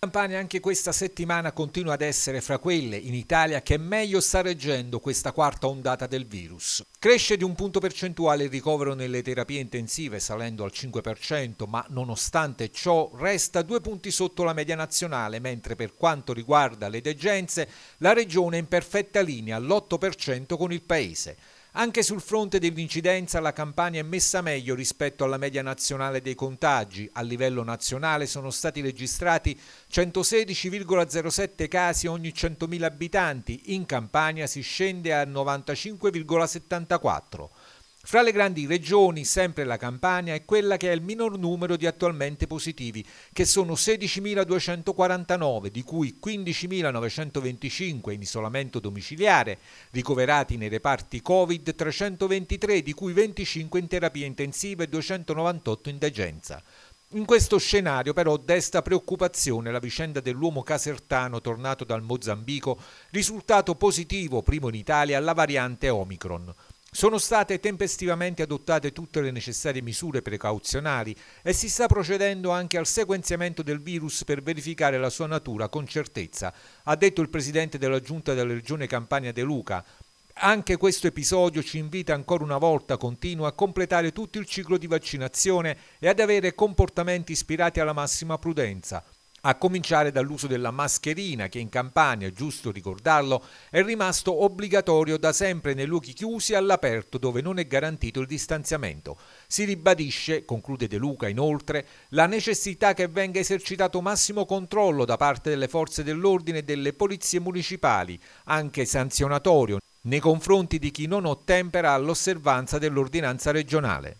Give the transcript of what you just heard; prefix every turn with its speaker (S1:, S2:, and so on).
S1: La Campania anche questa settimana continua ad essere fra quelle in Italia che meglio sta reggendo questa quarta ondata del virus. Cresce di un punto percentuale il ricovero nelle terapie intensive salendo al 5%, ma nonostante ciò resta due punti sotto la media nazionale, mentre per quanto riguarda le degenze la regione è in perfetta linea all'8% con il paese. Anche sul fronte dell'incidenza la Campania è messa meglio rispetto alla media nazionale dei contagi. A livello nazionale sono stati registrati 116,07 casi ogni 100.000 abitanti. In Campania si scende a 95,74. Fra le grandi regioni, sempre la Campania è quella che ha il minor numero di attualmente positivi, che sono 16.249, di cui 15.925 in isolamento domiciliare, ricoverati nei reparti Covid 323, di cui 25 in terapia intensiva e 298 in degenza. In questo scenario però desta preoccupazione la vicenda dell'uomo casertano tornato dal Mozambico, risultato positivo primo in Italia alla variante Omicron. Sono state tempestivamente adottate tutte le necessarie misure precauzionali e si sta procedendo anche al sequenziamento del virus per verificare la sua natura con certezza, ha detto il presidente della giunta della regione Campania De Luca. Anche questo episodio ci invita ancora una volta, continua, a completare tutto il ciclo di vaccinazione e ad avere comportamenti ispirati alla massima prudenza a cominciare dall'uso della mascherina che in Campania, giusto ricordarlo, è rimasto obbligatorio da sempre nei luoghi chiusi all'aperto dove non è garantito il distanziamento. Si ribadisce, conclude De Luca inoltre, la necessità che venga esercitato massimo controllo da parte delle forze dell'ordine e delle polizie municipali, anche sanzionatorio, nei confronti di chi non ottempera all'osservanza dell'ordinanza regionale.